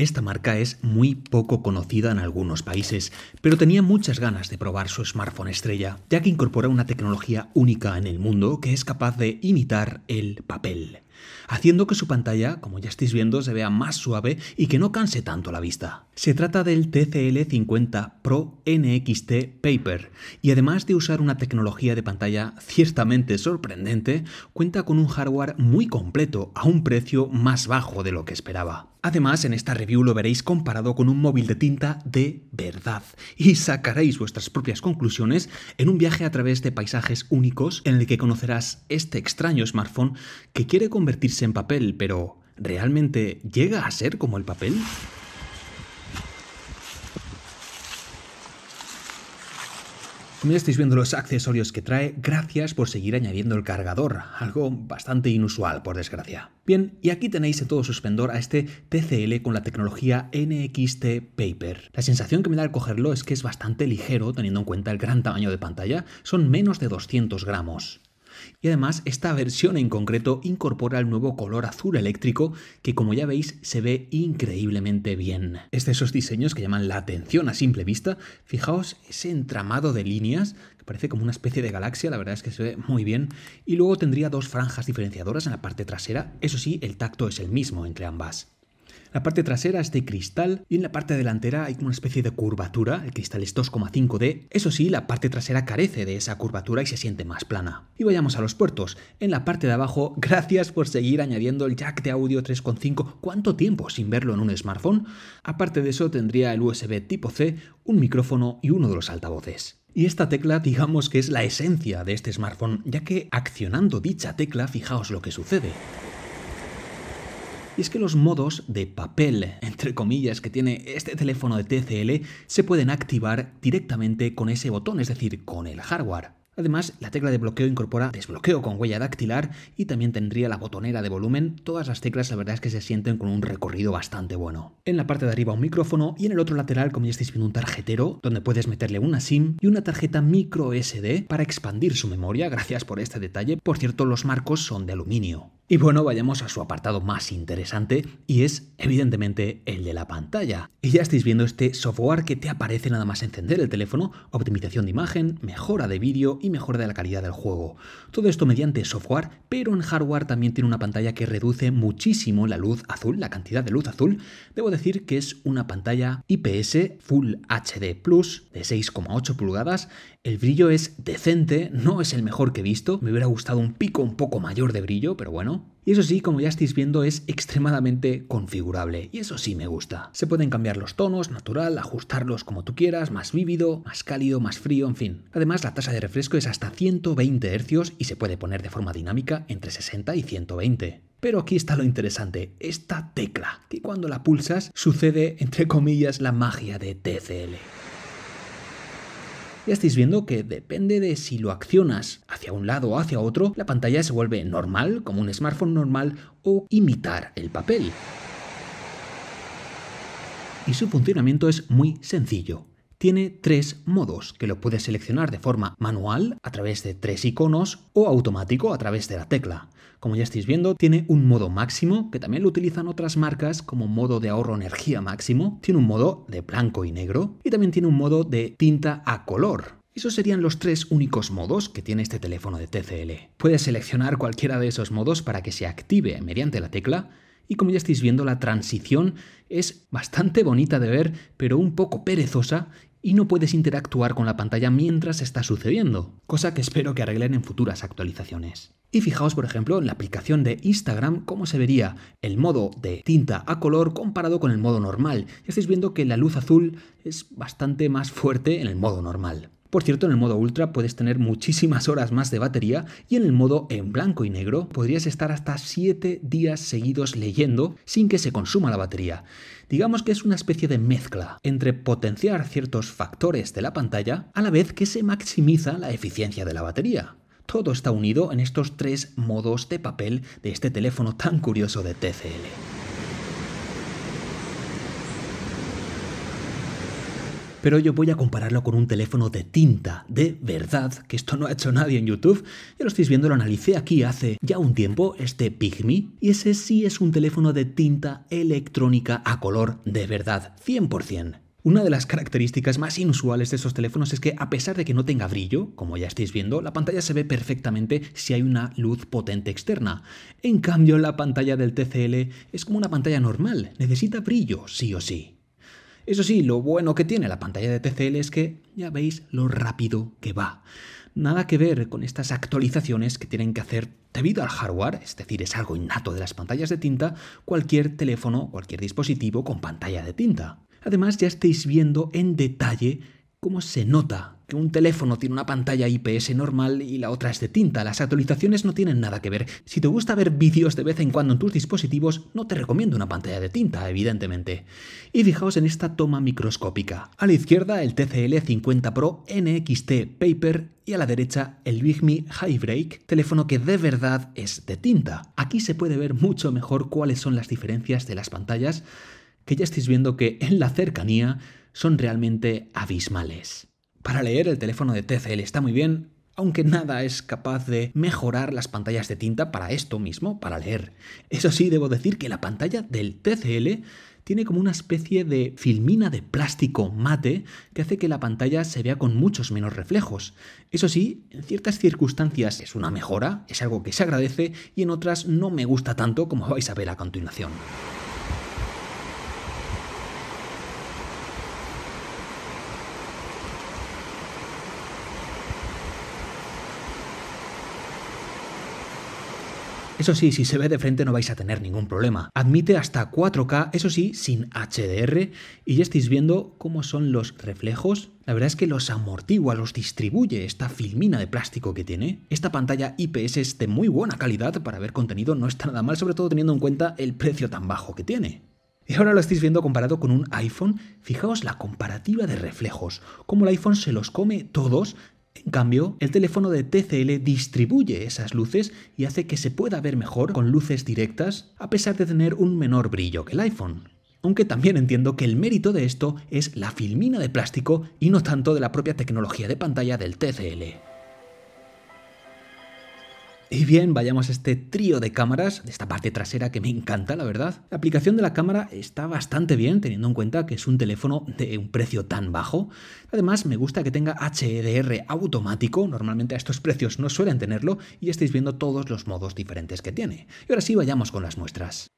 Esta marca es muy poco conocida en algunos países, pero tenía muchas ganas de probar su smartphone estrella, ya que incorpora una tecnología única en el mundo que es capaz de imitar el papel haciendo que su pantalla, como ya estáis viendo, se vea más suave y que no canse tanto la vista. Se trata del TCL50 Pro NXT Paper y además de usar una tecnología de pantalla ciertamente sorprendente, cuenta con un hardware muy completo a un precio más bajo de lo que esperaba. Además, en esta review lo veréis comparado con un móvil de tinta de verdad y sacaréis vuestras propias conclusiones en un viaje a través de paisajes únicos en el que conocerás este extraño smartphone que quiere convertir convertirse en papel, pero ¿realmente llega a ser como el papel? Como ya estáis viendo los accesorios que trae, gracias por seguir añadiendo el cargador, algo bastante inusual por desgracia. Bien, y aquí tenéis en todo suspendor a este TCL con la tecnología NXT Paper. La sensación que me da al cogerlo es que es bastante ligero teniendo en cuenta el gran tamaño de pantalla, son menos de 200 gramos. Y además esta versión en concreto incorpora el nuevo color azul eléctrico que como ya veis se ve increíblemente bien. Es de esos diseños que llaman la atención a simple vista. Fijaos ese entramado de líneas que parece como una especie de galaxia, la verdad es que se ve muy bien. Y luego tendría dos franjas diferenciadoras en la parte trasera, eso sí, el tacto es el mismo entre ambas. La parte trasera es de cristal y en la parte delantera hay una especie de curvatura, el cristal es 2,5D, eso sí, la parte trasera carece de esa curvatura y se siente más plana. Y vayamos a los puertos, en la parte de abajo, gracias por seguir añadiendo el jack de audio 3,5, ¿cuánto tiempo sin verlo en un smartphone? Aparte de eso tendría el USB tipo C, un micrófono y uno de los altavoces. Y esta tecla digamos que es la esencia de este smartphone, ya que accionando dicha tecla, fijaos lo que sucede es que los modos de papel, entre comillas, que tiene este teléfono de TCL se pueden activar directamente con ese botón, es decir, con el hardware. Además, la tecla de bloqueo incorpora desbloqueo con huella dactilar y también tendría la botonera de volumen. Todas las teclas la verdad es que se sienten con un recorrido bastante bueno. En la parte de arriba un micrófono y en el otro lateral, como ya estáis viendo, un tarjetero donde puedes meterle una SIM y una tarjeta micro SD para expandir su memoria. Gracias por este detalle. Por cierto, los marcos son de aluminio. Y bueno, vayamos a su apartado más interesante y es evidentemente el de la pantalla. Y ya estáis viendo este software que te aparece nada más encender el teléfono, optimización de imagen, mejora de vídeo y mejora de la calidad del juego. Todo esto mediante software, pero en hardware también tiene una pantalla que reduce muchísimo la luz azul, la cantidad de luz azul. Debo decir que es una pantalla IPS Full HD Plus de 6,8 pulgadas. El brillo es decente, no es el mejor que he visto, me hubiera gustado un pico un poco mayor de brillo, pero bueno. Y eso sí, como ya estáis viendo, es extremadamente configurable, y eso sí me gusta. Se pueden cambiar los tonos, natural, ajustarlos como tú quieras, más vívido, más cálido, más frío, en fin. Además, la tasa de refresco es hasta 120 Hz y se puede poner de forma dinámica entre 60 y 120. Pero aquí está lo interesante, esta tecla, que cuando la pulsas sucede, entre comillas, la magia de TCL ya estáis viendo que depende de si lo accionas hacia un lado o hacia otro, la pantalla se vuelve normal, como un smartphone normal, o imitar el papel. Y su funcionamiento es muy sencillo tiene tres modos que lo puedes seleccionar de forma manual a través de tres iconos o automático a través de la tecla. Como ya estáis viendo, tiene un modo máximo, que también lo utilizan otras marcas como modo de ahorro energía máximo, tiene un modo de blanco y negro y también tiene un modo de tinta a color, esos serían los tres únicos modos que tiene este teléfono de TCL. Puedes seleccionar cualquiera de esos modos para que se active mediante la tecla y como ya estáis viendo la transición es bastante bonita de ver pero un poco perezosa y no puedes interactuar con la pantalla mientras está sucediendo, cosa que espero que arreglen en futuras actualizaciones. Y fijaos, por ejemplo, en la aplicación de Instagram cómo se vería el modo de tinta a color comparado con el modo normal. Estáis viendo que la luz azul es bastante más fuerte en el modo normal. Por cierto, en el modo ultra puedes tener muchísimas horas más de batería y en el modo en blanco y negro podrías estar hasta 7 días seguidos leyendo sin que se consuma la batería. Digamos que es una especie de mezcla entre potenciar ciertos factores de la pantalla a la vez que se maximiza la eficiencia de la batería. Todo está unido en estos tres modos de papel de este teléfono tan curioso de TCL. pero yo voy a compararlo con un teléfono de tinta, de verdad, que esto no ha hecho nadie en YouTube. Ya lo estáis viendo, lo analicé aquí hace ya un tiempo, este Pygmy, y ese sí es un teléfono de tinta electrónica a color de verdad, 100%. Una de las características más inusuales de estos teléfonos es que a pesar de que no tenga brillo, como ya estáis viendo, la pantalla se ve perfectamente si hay una luz potente externa. En cambio, la pantalla del TCL es como una pantalla normal, necesita brillo, sí o sí. Eso sí, lo bueno que tiene la pantalla de TCL es que ya veis lo rápido que va. Nada que ver con estas actualizaciones que tienen que hacer debido al hardware, es decir, es algo innato de las pantallas de tinta, cualquier teléfono, cualquier dispositivo con pantalla de tinta. Además, ya estáis viendo en detalle ¿Cómo se nota que un teléfono tiene una pantalla IPS normal y la otra es de tinta? Las actualizaciones no tienen nada que ver. Si te gusta ver vídeos de vez en cuando en tus dispositivos, no te recomiendo una pantalla de tinta, evidentemente. Y fijaos en esta toma microscópica. A la izquierda el TCL 50 Pro NXT Paper y a la derecha el Bigme Highbreak, teléfono que de verdad es de tinta. Aquí se puede ver mucho mejor cuáles son las diferencias de las pantallas, que ya estáis viendo que en la cercanía son realmente abismales. Para leer el teléfono de TCL está muy bien, aunque nada es capaz de mejorar las pantallas de tinta para esto mismo, para leer. Eso sí, debo decir que la pantalla del TCL tiene como una especie de filmina de plástico mate que hace que la pantalla se vea con muchos menos reflejos. Eso sí, en ciertas circunstancias es una mejora, es algo que se agradece y en otras no me gusta tanto como vais a ver a continuación. Eso sí, si se ve de frente no vais a tener ningún problema. Admite hasta 4K, eso sí, sin HDR, y ya estáis viendo cómo son los reflejos. La verdad es que los amortigua, los distribuye esta filmina de plástico que tiene. Esta pantalla IPS es de muy buena calidad para ver contenido, no está nada mal, sobre todo teniendo en cuenta el precio tan bajo que tiene. Y ahora lo estáis viendo comparado con un iPhone. Fijaos la comparativa de reflejos. Como el iPhone se los come todos en cambio, el teléfono de TCL distribuye esas luces y hace que se pueda ver mejor con luces directas, a pesar de tener un menor brillo que el iPhone. Aunque también entiendo que el mérito de esto es la filmina de plástico y no tanto de la propia tecnología de pantalla del TCL. Y bien, vayamos a este trío de cámaras, de esta parte trasera que me encanta, la verdad. La aplicación de la cámara está bastante bien, teniendo en cuenta que es un teléfono de un precio tan bajo. Además, me gusta que tenga HDR automático, normalmente a estos precios no suelen tenerlo, y estáis viendo todos los modos diferentes que tiene. Y ahora sí, vayamos con las muestras.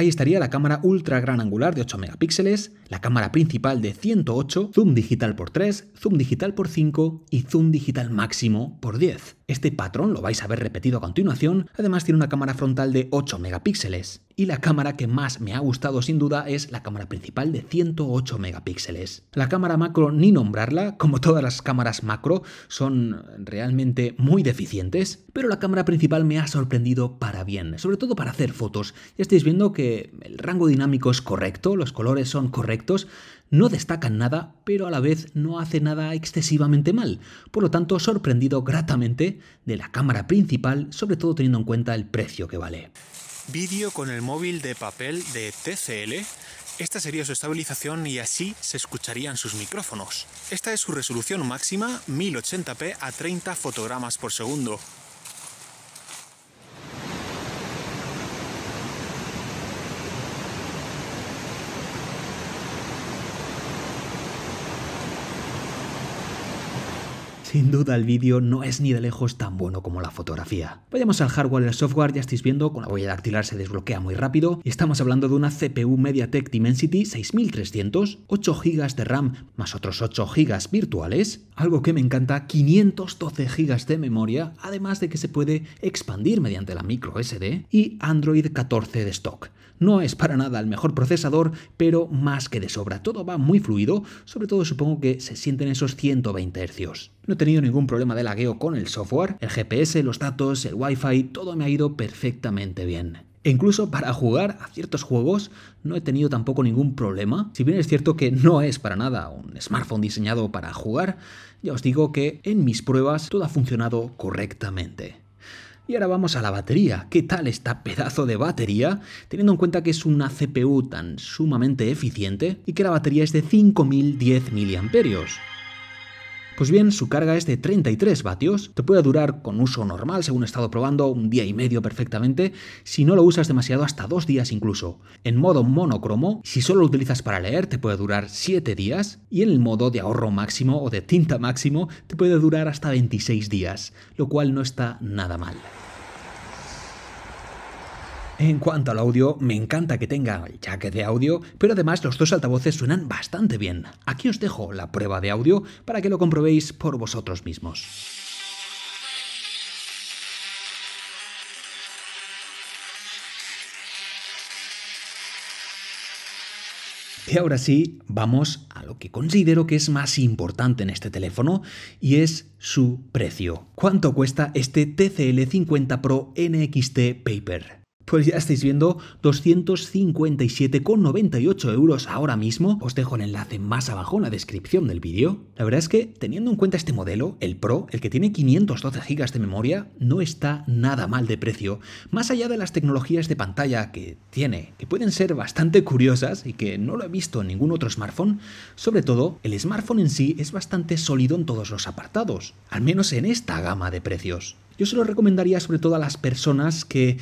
Ahí estaría la cámara ultra gran angular de 8 megapíxeles, la cámara principal de 108, zoom digital por 3, zoom digital por 5 y zoom digital máximo por 10. Este patrón lo vais a ver repetido a continuación, además tiene una cámara frontal de 8 megapíxeles y la cámara que más me ha gustado sin duda es la cámara principal de 108 megapíxeles. La cámara macro ni nombrarla, como todas las cámaras macro, son realmente muy deficientes, pero la cámara principal me ha sorprendido para bien, sobre todo para hacer fotos. Ya estáis viendo que el rango dinámico es correcto, los colores son correctos, no destacan nada, pero a la vez no hace nada excesivamente mal. Por lo tanto, sorprendido gratamente de la cámara principal, sobre todo teniendo en cuenta el precio que vale vídeo con el móvil de papel de TCL. Esta sería su estabilización y así se escucharían sus micrófonos. Esta es su resolución máxima 1080p a 30 fotogramas por segundo. Sin duda el vídeo no es ni de lejos tan bueno como la fotografía. Vayamos al hardware y al software, ya estáis viendo, con la huella dactilar se desbloquea muy rápido, y estamos hablando de una CPU MediaTek Dimensity 6300, 8 GB de RAM más otros 8 GB virtuales, algo que me encanta, 512 GB de memoria, además de que se puede expandir mediante la micro SD, y Android 14 de stock. No es para nada el mejor procesador, pero más que de sobra. Todo va muy fluido, sobre todo supongo que se sienten esos 120 Hz. No he tenido ningún problema de lagueo con el software, el GPS, los datos, el Wi-Fi, todo me ha ido perfectamente bien. E incluso para jugar a ciertos juegos no he tenido tampoco ningún problema. Si bien es cierto que no es para nada un smartphone diseñado para jugar, ya os digo que en mis pruebas todo ha funcionado correctamente. Y ahora vamos a la batería. ¿Qué tal esta pedazo de batería? Teniendo en cuenta que es una CPU tan sumamente eficiente y que la batería es de 5010 mAh. Pues bien, su carga es de 33 vatios, te puede durar con uso normal, según he estado probando, un día y medio perfectamente, si no lo usas demasiado hasta dos días incluso. En modo monocromo, si solo lo utilizas para leer, te puede durar 7 días, y en el modo de ahorro máximo o de tinta máximo, te puede durar hasta 26 días, lo cual no está nada mal. En cuanto al audio, me encanta que tenga el jack de audio, pero además los dos altavoces suenan bastante bien. Aquí os dejo la prueba de audio para que lo comprobéis por vosotros mismos. Y ahora sí, vamos a lo que considero que es más importante en este teléfono y es su precio. ¿Cuánto cuesta este TCL 50 Pro NXT Paper? pues ya estáis viendo 257,98 euros ahora mismo. Os dejo el enlace más abajo en la descripción del vídeo. La verdad es que teniendo en cuenta este modelo, el Pro, el que tiene 512 GB de memoria, no está nada mal de precio. Más allá de las tecnologías de pantalla que tiene, que pueden ser bastante curiosas y que no lo he visto en ningún otro smartphone, sobre todo el smartphone en sí es bastante sólido en todos los apartados, al menos en esta gama de precios. Yo se lo recomendaría sobre todo a las personas que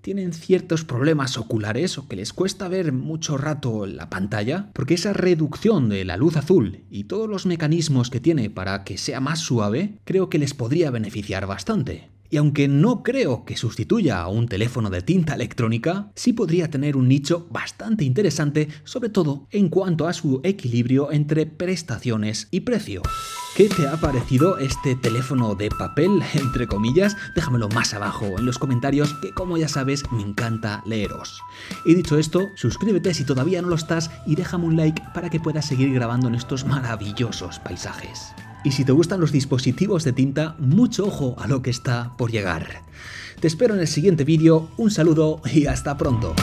tienen ciertos problemas oculares o que les cuesta ver mucho rato la pantalla, porque esa reducción de la luz azul y todos los mecanismos que tiene para que sea más suave, creo que les podría beneficiar bastante. Y aunque no creo que sustituya a un teléfono de tinta electrónica, sí podría tener un nicho bastante interesante, sobre todo en cuanto a su equilibrio entre prestaciones y precio. ¿Qué te ha parecido este teléfono de papel, entre comillas? Déjamelo más abajo en los comentarios que como ya sabes me encanta leeros. Y dicho esto, suscríbete si todavía no lo estás y déjame un like para que puedas seguir grabando en estos maravillosos paisajes. Y si te gustan los dispositivos de tinta, mucho ojo a lo que está por llegar. Te espero en el siguiente vídeo, un saludo y hasta pronto.